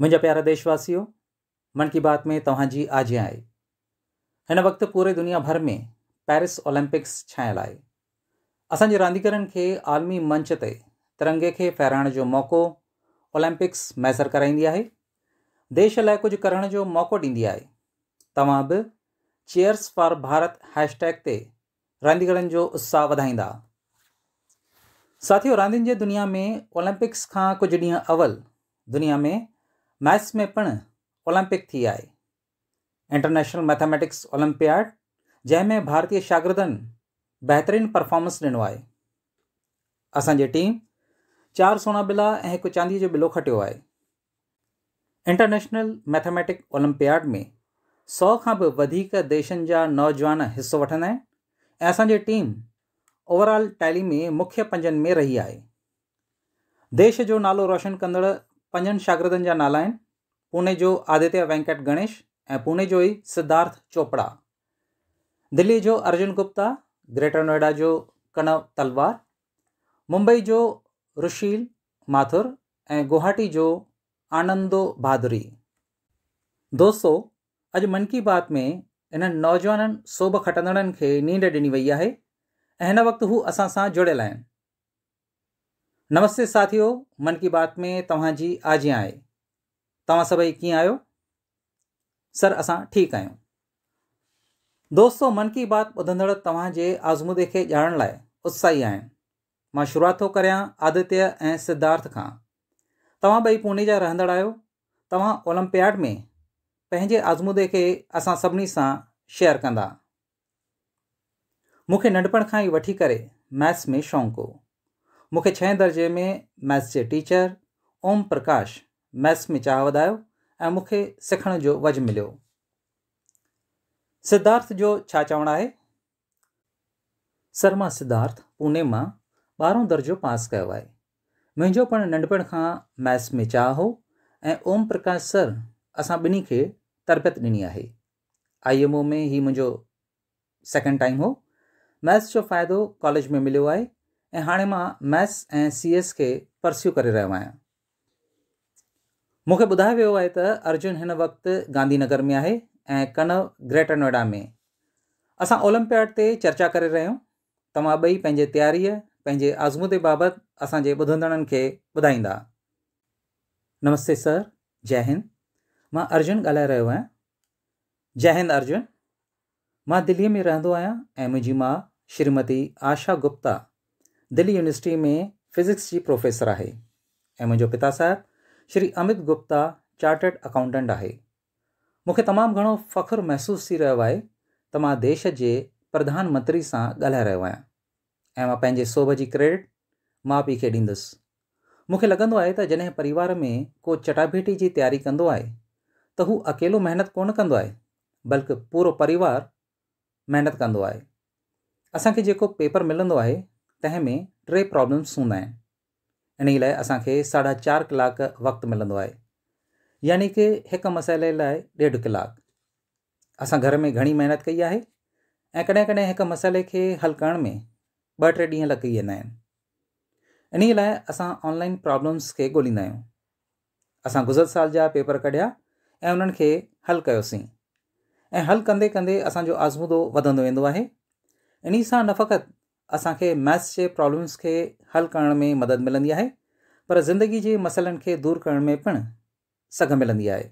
मुंहिंजा प्यारा देशवासियों मन की बात में तव्हां जी आज आहे हिन वक़्तु पूरे दुनिया भर में पेरिस ओलंपिक्स छायल आहे असांजे रांदीगरनि के आलमी मंच ते तिरंगे के फहिराइण जो मौक़ो ओलंपिक्स मैसर कराईंदी है देश लाइ कुछ करण जो मौक़ो ॾींदी आहे तव्हां बि चेयर्स फॉर भारत हैशटैग ते रांदीगरनि जो उत्साह वधाईंदा साथियो रांदियुनि जे दुनिया में ओलंपिक्स का कुछ ॾींहं अवल दुनिया में में પણ ओलंपिक थी आए इंटरनेशनल मैथमेटिक्स ओलंपियाड जैमें भारतीय शागिदन बेहतरीन परफॉर्मेंस दिनों आए अस टीम चार सोना बिला एक चांदी चांदीअ जो बिलो खटो है इंटरनेशनल मैथमेटिक ओलंपियाड में सौ का भी देशन जा नौजवान हिस्सो वन आहिनि टीम ओवरऑल टैली में मुख्य पंजन में रही है देश जो नालो रोशन कदड़ पंजन शागिदन जहा नाला पुणे जो आदित्य वेंकट गणेश पुणे जो ही सिद्धार्थ चोपड़ा दिल्ली जो अर्जुन गुप्ता ग्रेटर नोएडा जो कनव तलवार मुंबई जो रुशील माथुर ए गुवाहाटी जो आनंदो भादुरी दोस्तों अज मन की बात में इन नौजवान सोभ खटंदड़न के नींड डिनी वही है ऐं हिन वक़्तु हू जुड़ियल नमस्ते साथियों मन की बात में तव्हां जी आजी आहे तव्हां सभई कीअं आहियो सर असां ठीकु आहियूं दोस्तो मन की बात ॿुधंदड़ तव्हां जे आज़मूदे खे ॼाणण लाइ उत्साही आहिनि मां शुरूआति थो करियां आदित्य ए सिद्धार्थ खां तव्हां ॿई पुणे जा रहंदड़ आहियो तव्हां ओलंपियाड में पंहिंजे आज़मूदे के असां सभिनी सां शेयर कंदा मुख्य नंढपण खां ई वठी करे मैथ्स में शौक़ हो मूंखे छहें दर्जे में मैथ्स जे टीचर ओम प्रकाश मैथ्स में चाह वधायो ऐं मूंखे सिखण जो वज मिलियो सिद्धार्थ जो छा चवणु आहे सर मां सिद्धार्थ पुणे मां ॿारहों दर्जो पास कयो आहे मुंहिंजो पिणु नंढपण खां मैथ्स में चाह हो ऐं ओम प्रकाश सर असां ॿिन्ही खे तरबियत ॾिनी आहे आई एम ओ में ई मुंहिंजो सेकेंड टाइम हो मैथ्स जो फ़ाइदो कॉलेज में मिलियो आहे ऐं हाणे मां मैथ्स ऐं सी एस खे परस्यू करे रहियो आहियां मूंखे ॿुधायो वियो आहे त अर्जुन हिन वक़्तु गांधीनगर में आहे ऐं कनव ग्रेटर नोएडा में असां ओलंपियाड ते चर्चा करे रहियूं तव्हां ॿई पंहिंजे तयारीअ पंहिंजे आज़मूदे बाबति असांजे ॿुधंदड़नि खे ॿुधाईंदा नमस्ते सर जय हिंद मां अर्जुन ॻाल्हाए रहियो आहियां जय हिंद अर्जुन मां दिल्लीअ में रहंदो आहियां ऐं मुंहिंजी माउ श्रीमती आशा गुप्ता दिल्ली यूनिवर्सिटी में फिजिक्स जी प्रोफेसर आहे ऐं मुंहिंजो पिता साहिबु श्री अमित गुप्ता चार्टेड अकाउंटेंट आहे मूंखे तमामु घणो फ़ख्रु महसूसु थी रहियो आहे त मां देश जे प्रधानमंत्री सां ॻाल्हाए रहियो आहियां ऐं मां पंहिंजे सोभ जी क्रेडिट माउ पीउ खे ॾींदुसि मूंखे लॻंदो आहे त जॾहिं परिवार में को चटाभेटी जी तयारी कंदो आहे त हू अकेलो महिनत कोन कंदो आहे बल्कि पूरो परिवार महिनत कंदो आहे असांखे जेको पेपर मिलंदो आहे तंहिं में टे प्रॉब्लम्स हूंदा आहिनि इन लाइ असांखे साढा चारि कलाक वक़्तु मिलंदो आहे यानी की हिकु मसइले लाइ ॾेढ कलाकु असां घर में घणी महिनत कई आहे ऐं कॾहिं कॾहिं हिकु मसइले खे हल करण में ॿ टे ॾींहं लॻी वेंदा आहिनि इन लाइ असां ऑनलाइन प्रॉब्लम्स खे ॻोल्हींदा आहियूं असां गुज़रत साल जा पेपर कढिया ऐं उन्हनि खे हल कयोसीं ऐं हल कंदे कंदे असांजो आज़मूदो वधंदो वेंदो आहे इन सां न फ़क़ति असा के मैथ्स के प्रॉब्लम्स के हल करण में मदद मिली है पर ज़िंदगी के मसलन के दूर कर में पिणु सघ मिलंदी आहे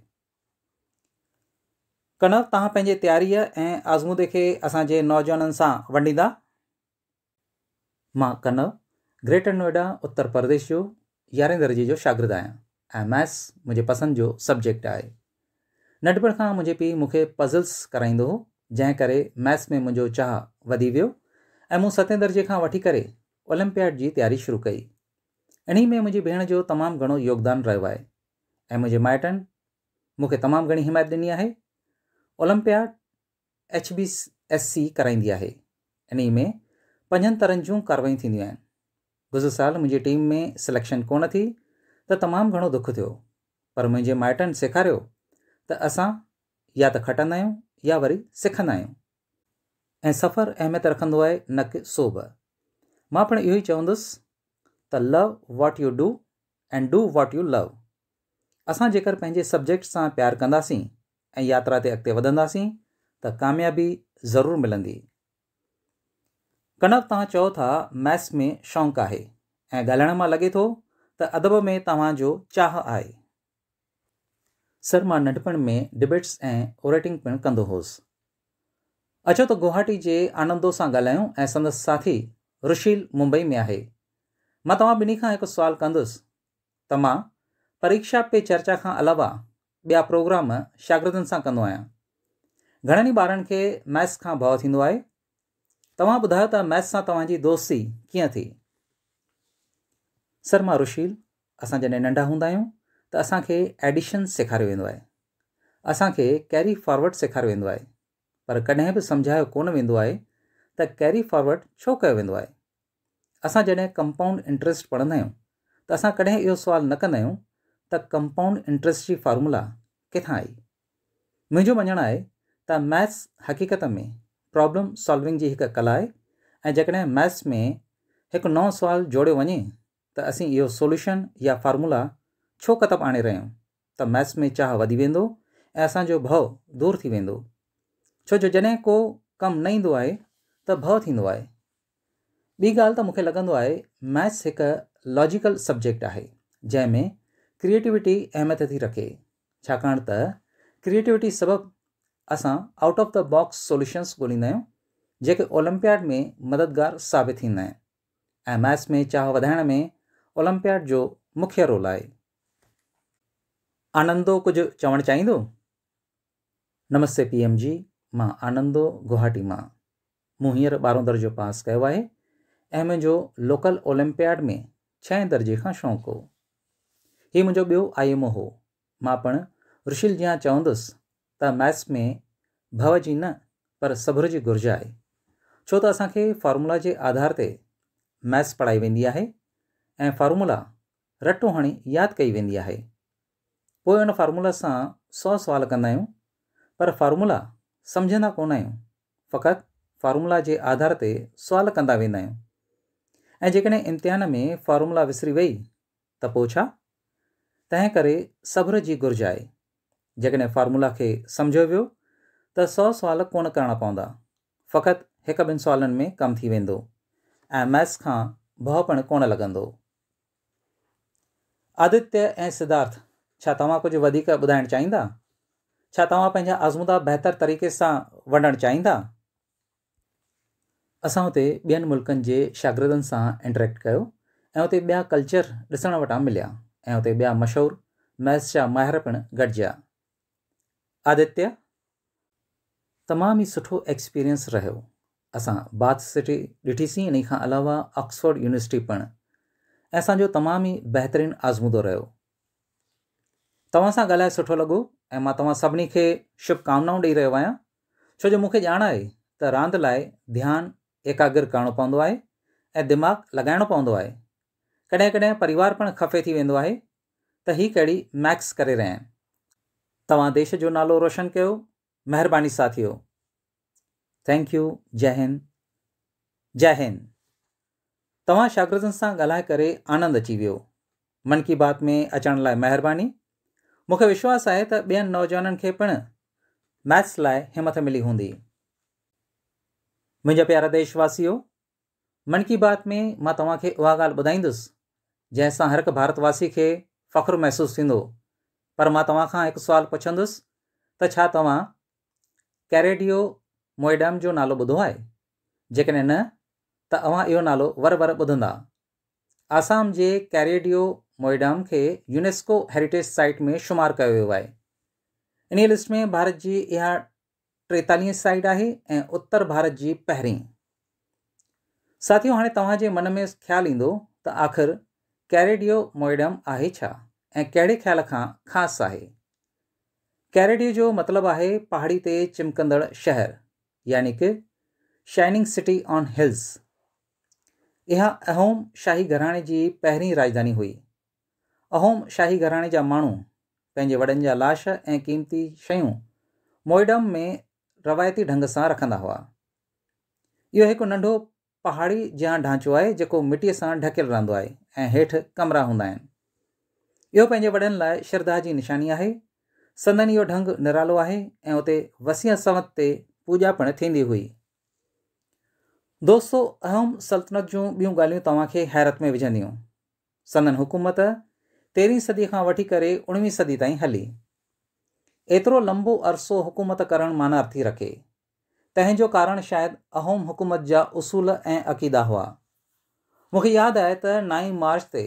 कनव तव्हां पंहिंजे आज़मूदे के असांजे नौजवान सां वंडींदा मां कनव ग्रेटर नोएडा उत्तर प्रदेश जो यारहें दर्जे जो शागिर्दु आहियां ऐं मैथ्स मुझे पसंद जो सब्जेक्ट है नंढपण का मुझे पी मूंखे पज़ल्स कराई हो जै करे मैथ्स में मुंहिंजो चाह वधी वियो ऐं मूं सतें दर्जे खां वठी करे ओलंपियाड जी तयारी शुरू कई इन्ही में मुंहिंजी भेण जो तमामु घणो योगदानु रहियो आहे ऐं मुंहिंजे माइटनि मूंखे तमामु घणी हिमायत ॾिनी आहे olympiad H B S C कराईंदी आहे इन्ही में पंजनि तरहनि जूं कारवायूं थींदियूं आहिनि गुज़र साल मुंहिंजी टीम में सिलेक्शन कोन थी त तमामु घणो दुख थियो पर मुंहिंजे माइटनि सेखारियो त असां या त खटंदा आहियूं या वरी सिखंदा आहियूं ऐं सफ़र अहमियत रखंदो आहे न की सोभ मां पिणु इहो ई चवंदुसि त love what you do and do what you love असां जेकर पंहिंजे सब्जेक्ट सां प्यारु कंदासीं ऐं यात्रा ते अॻिते वधंदासीं त कामयाबी ज़रूरु मिलंदी कनव तव्हां चओ था मैथ्स में शौक़ु आहे ऐं ॻाल्हाइण मां लॻे थो त अदब में तव्हांजो चाह आहे सर मां नंढपण में डिबेट्स ऐं ओरेटिंग पिणु कंदो हुउसि अचो त गुवाहाटी जे आनंदो सां ॻाल्हायूं ऐं संदसि साथी रुशील मुंबई में आहे मां तव्हां ॿिन्ही खां हिकु सुवालु कंदुसि त मां परीक्षा पे चर्चा खां अलावा ॿिया प्रोग्राम शागिर्दनि सां कंदो आहियां घणनि ई ॿारनि खे मैथ्स खां भउ थींदो आहे तव्हां ॿुधायो त मैथ्स सां तव्हांजी दोस्ती कीअं थी सर मां रुशील असां जॾहिं नंढा हूंदा आहियूं त असांखे एडिशन सेखारियो वेंदो आहे असांखे कैरी फॉरवर्ड सेखारियो वेंदो आहे पर कॾहिं बि सम्झायो कोन वेंदो आहे त कैरी फॉरवर्ड छो कयो वेंदो आहे असां जॾहिं कंपाउंड इंट्रस्ट पढ़ंदा आहियूं त असां कॾहिं इहो न कंदा आहियूं त कंपाउंड इंट्रस्ट जी फार्मूला किथां आई मुंहिंजो मञणु आहे त मैथ्स हक़ीक़त में प्रॉब्लम सॉल्विंग जी हिकु कला आहे ऐं जेकॾहिं मैथ्स में हिकु नओं सुवालु जोड़ियो वञे त असीं इहो सोल्यूशन या फार्मूला छो क़तबु आणे रहियूं त मैथ्स में चाह वधी वेंदो ऐं असांजो भउ दूरि थी वेंदो छो जो जॾहिं को कमु न ईंदो आहे त भउ थींदो आहे ॿी ॻाल्हि त मूंखे लॻंदो आहे मैथ्स हिकु लॉजिकल सब्जेक्ट आहे जंहिंमें क्रिएटिविटी अहमियत थी रखे छाकाणि त क्रिएटिविटी सबबि असां out of the box solutions ॻोल्हींदा आहियूं जेके ओलंपियाड में मददगार साबित थींदा आहिनि ऐं मैथ्स में चाह वधाइण में ओलंपियाड जो मुख्य रोल आहे आनंदो कुझु चवणु चाहींदो नमस्ते पी एम जी मां आनंदो गुवाहाटी मां मूं हींअर बारहों दर्जो पास कयो आहे ऐं मुंहिंजो लोकल ओलंपियाड में छहें दर्जे का शौक़ हो हीउ मुंहिंजो ॿियो आईमो हो मां पिणु ऋषिल जीअं चवंदुसि त मैथ्स में भव की न पर सब्र की घुर्ज है छो तो असांखे फॉर्मूला जे आधार से मैथ्स पढ़ाई वेंदी है ए फार्मूला रटो हणी याद कई वेंदी आहे पोइ हुन फार्मूला सां सौ सुवाल कंदा आहियूं पर फार्मूला सम्झंदा कोन आहियूं फ़क़ति फार्मूला जे आधार ते सुवाल कंदा वेंदा आहियूं ऐं जेकॾहिं इम्तिहान में फार्मूला विसरी वई त पोइ छा तंहिं करे सब्र जी घुर्ज आहे जेकॾहिं फार्मूला खे सम्झो वियो त सौ सुवाल कोन करणा पवंदा फ़क़ति हिकु ॿिनि सुवालनि में कमु थी वेंदो ऐं मैथ्स खां भउ पिणु कोन लॻंदो आदित्य ऐं सिद्धार्थ छा तव्हां कुझु वधीक ॿुधाइणु चाहींदा છા તમ આઝમદા બહેતર તરીકે સા વડણ ચાહીંતા અસાતે બેન મુલકન જે શાગિરન સા ઇન્ટરેક્ટ કયો એતે બ્યા કલ્ચર દસણવાટા મિલ્યા એતે બ્યા મશહોર મહેશ્યા માહર પણ ગડજા આદિત્ય તમામ સઠો એક્સપિરિયન્સ રહ્યો અસા બાથ સિટી ડિઠીસી નીખા અલાવા ઓક્સફોર્ડ યુનિવર્સિટી પણ એસા જો તમામી બેહતરીન આઝમદો રહ્યો તમસા ગલા સઠો લાગો ऐं मां तव्हां सभिनी खे शुभकामनाऊं ॾेई रहियो आहियां छो जो मूंखे ॼाण आहे त रांदि लाइ ध्यानु एकाग्र करिणो पवंदो आहे ऐं दिमाग़ु लॻाइणो पवंदो आहे कॾहिं कॾहिं परिवार पण खफ़े थी वेंदो आहे त ही कहिड़ी मैक्स करे रहिया आहिनि तव्हां देश जो नालो रोशन कयो महिरबानी साथियो थैंक यू जय हिंद जय हिंद तव्हां शागिर्दनि सां ॻाल्हाए करे आनंदु अची वियो मन की बात में अचण लाइ महिरबानी मूंखे विश्वास आहे त ॿियनि नौजवाननि खे पिणु मैथ्स लाइ हिमथ मिली हूंदी मुंहिंजा प्यारा देशवासियों मन की बात में मां तव्हांखे उहा ॻाल्हि ॿुधाईंदुसि जंहिंसां हर एक भारतवासी के फ़ख्रु महसूस थींदो पर मां तव्हां खां हिकु सुवालु पुछंदुसि त छा कैरेडियो मोइडम जो नालो बुधो है जेकॾहिं न त अव्हां इहो नालो वर वर बुधंदा आसाम जे कैरेडियो मोइडम के यूनेस्को हेरिटेज साइट में शुमार किया वो है इन लिस्ट में भारत की यह टेताली साइट है ए उत्तर भारत की पहरी साथियों हाँ तव्हां मन में ख्याल इंदो तो आख़िर कैरेडियो मोइडम है छा ख़्याल का खास है कैरेडियो जो मतलब है पहाड़ी ते चिमकंदड़ शहर यानी कि शाइनिंग सिटी ऑन हिल्स यह अहोम शाही घराणे जी पहिरीं राजधानी हुई अहोम शाही घराणे जा माण्हू पंहिंजे वॾनि जा लाश ऐं क़ीमती शयूं मोइडम में रवायती ढंग से रखा हुआ यो एक नंढो पहाड़ी जहां ढांचो है जो मिट्टी से ढकल रहंदो है ऐं कमरा हूंदा यो इहो वड़न वॾनि लाइ श्रद्धा की निशानी है संदन यो ढंग निरालो है ऐं उते वसीअ संवत ते पूॼा पिणु हुई दोस्तों अहम सल्तनत जूं ॿियूं ॻाल्हियूं तव्हांखे हैरत में विझंदियूं सदन हुकूमत तेरह सदी का वठी करे उणिवीह सदी ताईं हली एतरो लंबो अरसो हुकूमत करण माना रखे तंहिंजो कारण शायद अहोम हुकूमत जा उसूल ऐं अक़ीदा हुआ मुख्य याद आहे त नाईं मार्च से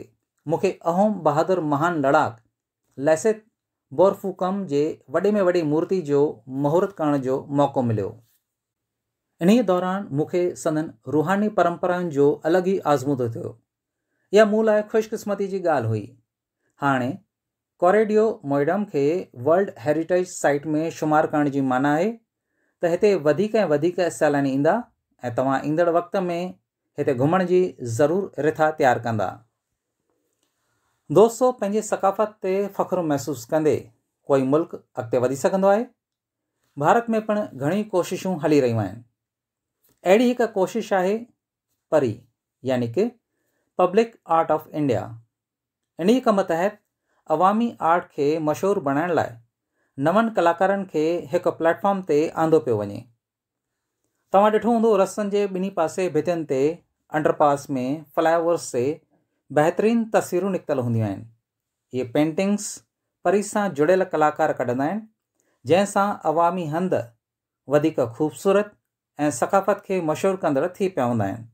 मूंखे अहोम बहादुर महान लड़ाक लैसेत बोरफूकम जे वे में वॾी मूर्ति जो महूरत करण जो मौक़ो मिलियो इन्हीअ दौरान मुख्य संदन रूहानी परंपराउनि जो अलॻि ई आज़मूदो थियो इहा मूं लाइ ख़ुशकिस्मती जी ॻाल्हि हुई हाँ कॉरेडियो मोइडम के वर्ल्ड हेरिटेज साइट में शुमार करण की माना है त हिते सैलानी इंदा ए तव्हां ईंदड़ वक़्त में हिते घुम की जरूर रिथा तैयार कंदा दोस्तों पंहिंजी सकाफ़त ते फ़ख्रु महसूस कंदे कोई मुल्क़ अॻिते है भारत में पिण घणेई कोशिशू हली रहियूं आहिनि अड़ी एक कोशिश है परी यानी कि पब्लिक आर्ट ऑफ इंडिया इन्हीअ कम तहत अवामी आर्ट के मशहूर बनाने लाइ नवन कलाकार खे हिकु प्लेटफॉर्म से आंदो पियो वे तव्हां ॾिठो हूंदो रस्तनि जे ॿिन्ही पासे भितियुनि अंडरपास में फ्लाईओवर्स से बेहतरीन तस्वीरू निकल हूंदियूं ये पेंटिंग्स परी से जुड़ियल कलाकार कढ़ा जैसा अवामी हंद ख़ूबसूरत ऐं सक़ाफ़त खे मशहूरु कंदड़ थी पिया हूंदा आहिनि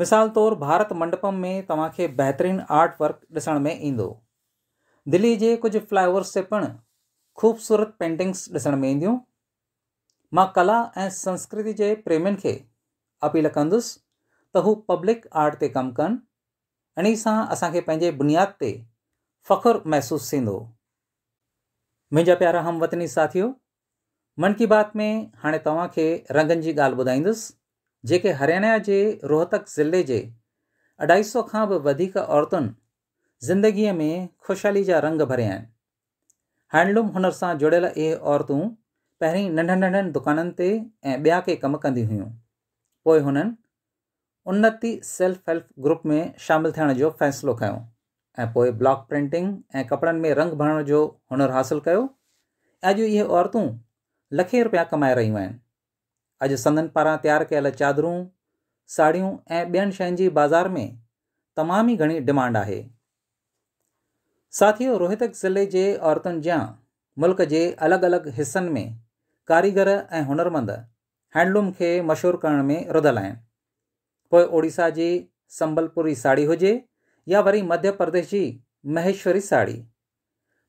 मिसाल तौरु भारत मंडपम में तव्हांखे बहितरीनु आर्ट वर्क ॾिसण में ईंदो दिल्ली जे कुझु फ्लाइओवर्स ते पिणु ख़ूबसूरत पेंटिंग्स ॾिसण में ईंदियूं मां कला ऐं संस्कृति जे प्रेमियुनि खे अपील कंदुसि त हू पब्लिक आर्ट ते कमु कनि इन सां असांखे पंहिंजे बुनियाद ते फ़ख़ुरु महसूसु थींदो मुंहिंजा प्यारा हमवतनी साथियो मन की बात में हाँ तव्हांखे रंगनि जी ॻाल्हि ॿुधाईंदुसि जेके हरियाणा जे रोहतक ज़िले के अढाई सौ का बि वधीक औरतुनि में ख़ुशहाली जा रंग भरिया आहिनि हैंडलूम हुनर सां जुड़ियल इहे औरतूं पहिरीं नंढनि नंढनि दुकाननि ते ऐं के कमु कंदी हुयूं पोइ उन्नति सेल्फ हेल्प ग्रुप में शामिल थियण जो फ़ैसिलो खयो ऐं ब्लॉक प्रिंटिंग ए कपड़न में रंग भरण जो हुनरु हासिलु कयो अॼु इहे औरतूं लखे रुपया कमाए रहियूं आहिनि अॼु संदन पारां तयारु कयल चादरूं साड़ियूं ऐं ॿियनि शयुनि जी में तमामु ई घणी डिमांड आहे साथियो रोहितक ज़िले जे औरतुनि जां मुल्क जे अलॻि अलॻि हिसनि में कारीगर ऐं हुनरमंद हैंडलूम खे मशहूरु करण में रुधल आहिनि पोइ ओडिशा जी संबलपुरी साड़ी हुजे या वरी मध्य प्रदेश जी महेश्वरी साड़ी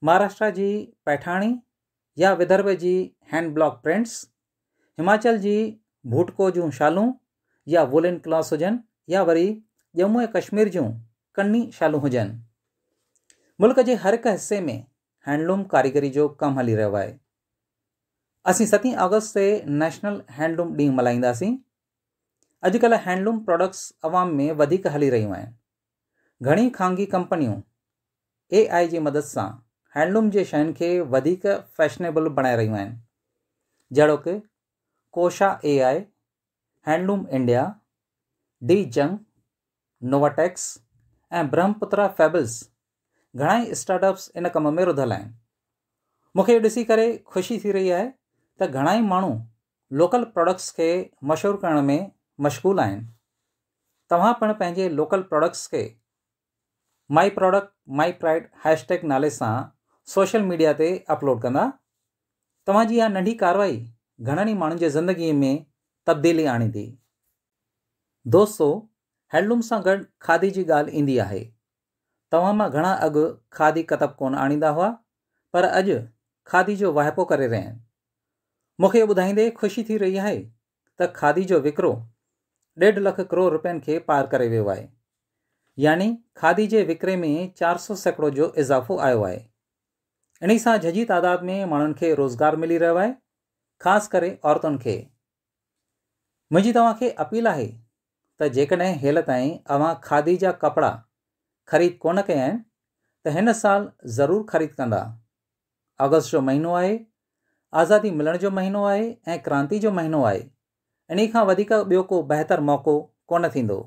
महाराष्ट्र जी पैठाणी या विदर्भ जी हैंड ब्लॉक प्रिंट्स हिमाचल जी भूटको जूं शालूं या वुलन क्लॉस हुजनि या वरी जम्मू ऐं कश्मीर जूं कन्नी शालूं हुजनि मुल्क जे हर एक हिसे में हैंडलूम कारीगरी जो कमु हली रहियो आहे असीं सतीं अगस्त ते नेशनल हैंडलूम ॾींहुं मल्हाईंदासीं अॼुकल्ह हैंडलूम प्रोडक्ट्स अवाम में वधीक हली रहियूं आहिनि घणी खांगी कंपनियूं ए आई जी मदद सां हैंडलूम जे शयुनि खे वधीक फैशनेबल बणाए रहियूं आहिनि जहिड़ो Kosha A I handloom India डी जंग नोवाटेक्स ऐं ब्रह्मपुत्रा फैबल्स घणाई स्टार्टअप्स इन कम में रुधल आहिनि मूंखे इहो ॾिसी करे ख़ुशी थी रही आहे त घणाई माण्हू लोकल प्रोडक्ट्स खे मशहूरु करण में मशगूल आहिनि तव्हां पिणु पंहिंजे लोकल प्रोडक्ट्स खे my product my pride hashtag नाले सां सोशल मीडिया से अपलोड कंदा तव्हांजी इहा नंढी कारवाई घणनि ई माण्हुनि जे में तब्दीली आणे थी दोस्तो हैंडलूम सां गॾु खादी की ॻाल्हि ईंदी आहे तव्हां मां घणा खादी कतब को आणींदा हुआ पर अज खादी जो वाहिपो कर रहिया आहिनि मूंखे ॿुधाईंदे ख़ुशी थी रही है त खादी जो विक्रो ॾेढ लख करोड़ रुपयनि के पार कर वियो आहे यानी खादी के विक्रे में चार सौ सैकड़ों जो इज़ाफ़ो आयो आहे इन सां झझी तादाद में माण्हुनि के रोज़गार मिली रो आहे ख़ासि करे औरतुनि खे मुंहिंजी तव्हांखे अपील आहे त जेकॾहिं हेल खादी जा कपिड़ा ख़रीद को कया आहिनि त साल जरूर ख़रीद कंदा अगस्त जो महीनो है आज़ादी मिलने जो महीनो है ए क्रांति जो महीनो है इन बो को बेहतर मौक़ो को थींदो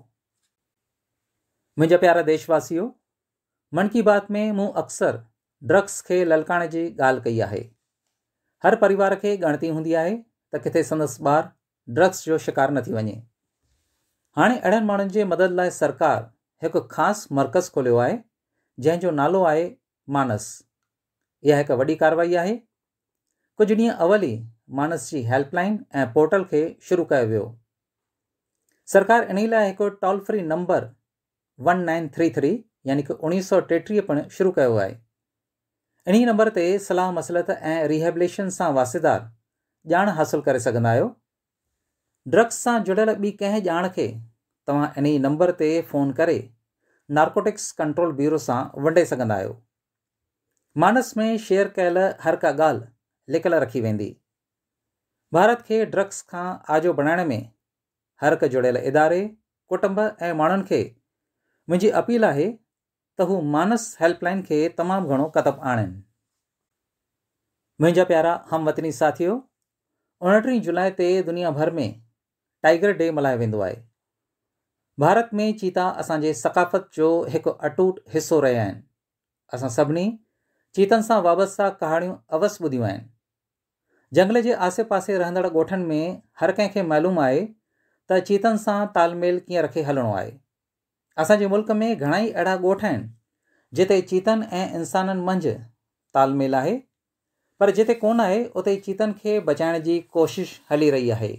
मुंहिंजा प्यारा देशवासियो मन की बात में मु अक्सर ड्रग्स के ललकाइण जी ॻाल्हि कई आहे हर परिवार के ॻणती हूंदी आहे त किथे संदसि ॿारु ड्रग्स जो शिकार न थी वे हाँ अड़े माण्हुनि जे मदद लाइ सरकार हिकु ख़ासि मर्कज़ खोलो आहे जंहिंजो नालो आहे मानस इहा हिकु वॾी कारवाई आहे कुझु ॾींहं अवल ई मानस की हेल्पलाइन ऐं पोर्टल खे शुरू कयो वियो सरकार इन लाइ toll free number one nine three three यानी कि उणिवीह सौ टेटीह पिणु शुरू किया है इन्हीं नंबर ते सलाह मसलत ए रिहेबलेशन से वासेदार ॼाण हासिल कर ड्रग्स से जुड़ियल ॿी कें जान के तव्हां इन नंबर ते फ़ोन करे नार्कोटिक्स कंट्रोल ब्यूरो सां वंडे सघंदा मानस में शेयर कल हर का ॻाल्हि लिकियल रखी वी भारत के ड्रग्स का आजो बणाइण में हर हिकु जुड़ियल इदारे कुटुंब ए माण्हुनि खे मुंहिंजी अपील है त हू मानस हेल्पलाइन खे तमामु घणो कदम आणनि मुंहिंजा प्यारा हमवतनी साथियो उणटीह जुलाई ते दुनिया भर में टाइगर डे मल्हायो वेंदो आहे भारत में चीता असांजे सकाफ़त जो हिकु अटूट हिसो रहिया आहिनि असां सभिनी चीतनि सां वाबस्ता कहाणियूं अवसि ॿुधियूं आहिनि जंगल जे आसे पासे रहंदड़ ॻोठनि में हर कंहिंखे मालूम आहे त चीतनि सां तालमेल कीअं रखे हलणो आहे असांजे मुल्क में घणाई ही अड़ा आहिनि जिते चीतन ऐं इंसाननि मंझि तालमेल आहे पर जिते कोन आहे उते चीतनि खे बचाइण कोशिश हली रही है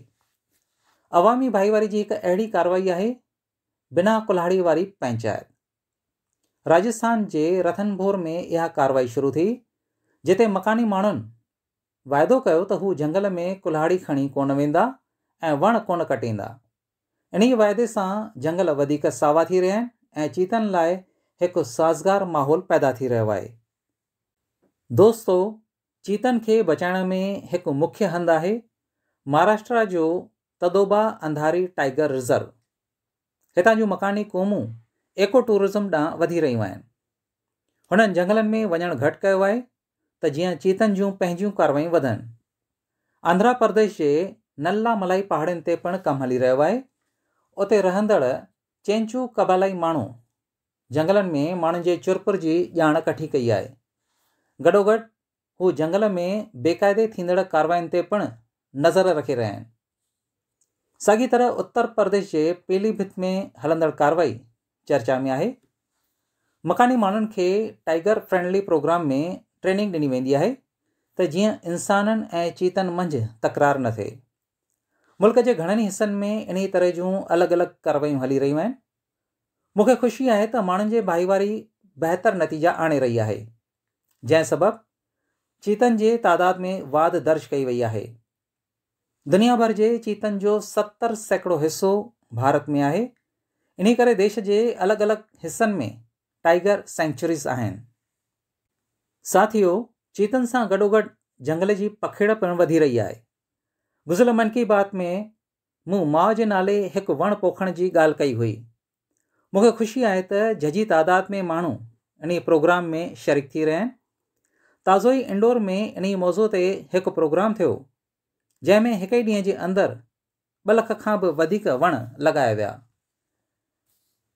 अवामी भाईवारी की एक अड़ी कारवाई है बिना कुल्हाड़ी वाली पंचायत राजस्थान के रथनभोर में यह कारवाई शुरू थी जिते मकानी माण्हुनि वाइदो कयो त झंगल में कुल्हाड़ी खणी को वा ऐं वण को कटींदा इन वाइदे सां झंगल वधीक सावा थी रहिया आहिनि ऐं चीतनि लाइ साज़गार माहौल पैदा थी रो आहे दोस्तो चीतनि खे बचाइण में एक मुख्य हंध है महाराष्ट्र जो तदोबा अंधारी टाइगर रिज़र्व हितां जूं मकानी कौमू एको टूरिज्म ॾांहुं वधी रहियूं आहिनि हुननि में वञणु घटि कयो आहे त जीअं चीतनि जूं पंहिंजूं कारवायूं आंध्र प्रदेश के नल्ला मलाई पहाड़न ते कम हली रो है उते रहंदड़ चेंचू क़बालाई माण्हू झंगलनि में माण्हुनि जे चुरपुर जी जान कठी कई है गॾोगॾु हू जंगल में बेकायदे थींदड़ कार्रवाइनि ते पिणु नज़र रखे रहिया आहिनि तरह उत्तर प्रदेश जे पीलीभित में हलंदड़ कारवाई चर्चा में है मकानी माण्हुनि खे टाइगर फ्रेंडली प्रोग्राम में ट्रेनिंग ॾिनी वेंदी आहे त जीअं इंसाननि ऐं चीतनि मंझि तकरार न थिए मुल्क के घणनि हिसनि में इन तरह जूं अलॻि अलॻि कारवायूं हली रहियूं आहिनि मूंखे ख़ुशी आहे त माण्हुनि जे भाईवारी बहितर नतीजा आणे रही आहे जंहिं सबबि चीतनि जे तादाद में वाद दर्ज कई वई आहे दुनिया भर जे चीतनि जो सतरि सैकड़ो हिसो भारत में आहे इन करे देश जे अलॻि अलॻि हिसनि में टाइगर सेंचुरीज़ आहिनि साथियो चीतनि सां गॾोगॾु जंगल जी पखिड़ पिणु वधी रही आहे गुज़ियल मन की बात में मूं माउ जे नाले हिकु वण पोखण जी ॻाल्हि कई हुई मूंखे ख़ुशी आहे त जजी तइदाद में माण्हू इन प्रोग्राम में शरीक थी रहिया आहिनि ताज़ो ई इंडोर में इन ई मौज़ू ते हिकु प्रोग्राम थियो जंहिं में हिक ई ॾींहं जे अंदरि ॿ लख खां बि वधीक वण लॻाया विया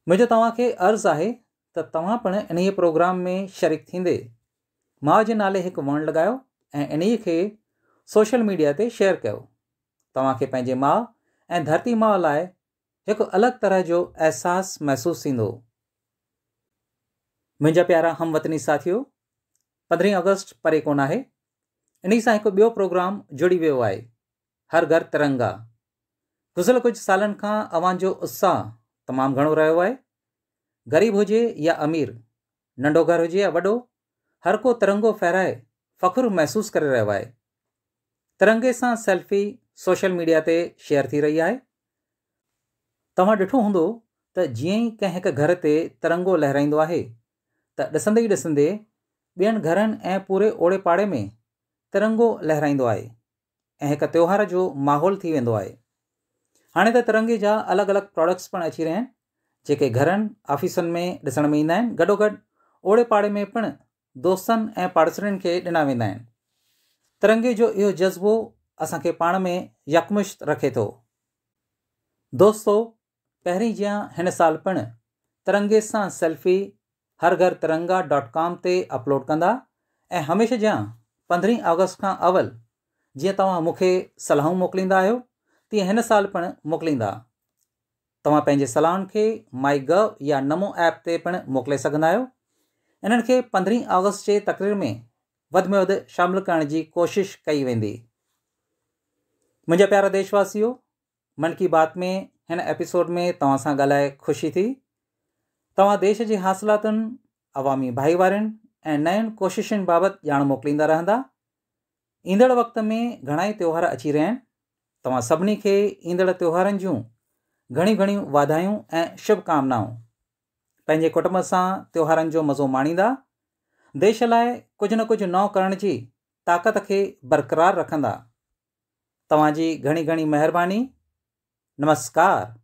मुंहिंजो तव्हां खे अर्ज़ु आहे त तव्हां पिणु इन ई प्रोग्राम में शरीक थींदे माउ जे नाले हिकु वणु लॻायो ऐं इन्हीअ खे सोशल मीडिया ते शेयर कयो तव्हांखे पंहिंजे माउ ऐं धरती माउ लाइ हिकु अलॻि तरह जो अहसासु महसूसु थींदो मुंहिंजा प्यारा हमवतनी साथियो पंद्रहीं अगस्त परे कोन आहे इन सां हिकु ॿियो प्रोग्राम जुड़ी वियो आहे हर घर तिरंगा गुज़िल कुझु सालनि खां अवां उत्साह तमामु घणो रहियो आहे ग़रीब हुजे या अमीर नंढो घर हुजे या वॾो हर को तिरंगो फहिराए फ़खुरु महसूसु करे रहियो आहे तिरंगे सां सेल्फी सोशल मीडिया ते शेयर थी रही है तव्हां ॾिठो हूंदो त जीअं ई कंहिं घर ते तिरंगो लहराईंदो आहे त ॾिसंदे ई ॾिसंदे ॿियनि घरनि ऐं पूरे ओड़े पाड़े में तिरंगो लहराईंदो आहे ऐं त्योहार जो माहौल थी वो आहे हाणे त तिरंगे जा अलॻि अलॻि प्रोडक्ट्स पे अची रहा जे घर घरनि में ॾिसण में इंदा आहिनि गॾोगॾु ओड़े पाड़े में पिण दोस्त ऐं पाड़सरनि खे ॾिना वेंदा तिरंगे जो इहो जज़्बो असांखे पाण में यकमुश रखे थो दोस्तो पहिरीं ॼां हिन साल पिणु तिरंगे सां सेल्फी हर घर तिरंगा डॉट कॉम ते अपलोड कंदा ऐं हमेशह ॼण पंद्रहीं अगस्त खां अवल जीअं तव्हां मूंखे सलाहूं मोकिलींदा आहियो तीअं हिन साल पिणु मोकिलींदा तव्हां पंहिंजे सलाहुनि खे माई गव या नमो ऐप ते पिणु मोकिले सघंदा आहियो इन्हनि खे पंद्रहीं अगस्त जे तक़रीर में वधि में वधि शामिलु करण जी कोशिशि कई वेंदी मुझे प्यारा देशवासियों मन की बात में इन एपिसोड में तव्हां सां ॻाल्हाए ख़ुशी थी तव्हां देश जी हासिलातुनि अवामी भाईवारियुनि ऐं नयुनि कोशिशुनि बाबति ॼाण मोकिलींदा रहंदा ईंदड़ वक़्त में घणाई त्योहार अची रहिया आहिनि तव्हां सभिनी खे ईंदड़ त्योहारनि जूं घणियूं घणियूं वाधायूं ऐं शुभकामनाऊं पंहिंजे कुटुंब सां त्योहारनि जो मज़ो माणींदा देश लाइ कुझु न कुझु नओं करण जी ताक़त खे बरक़रार रखंदा तवाजी घणी घणी मेहरबानी नमस्कार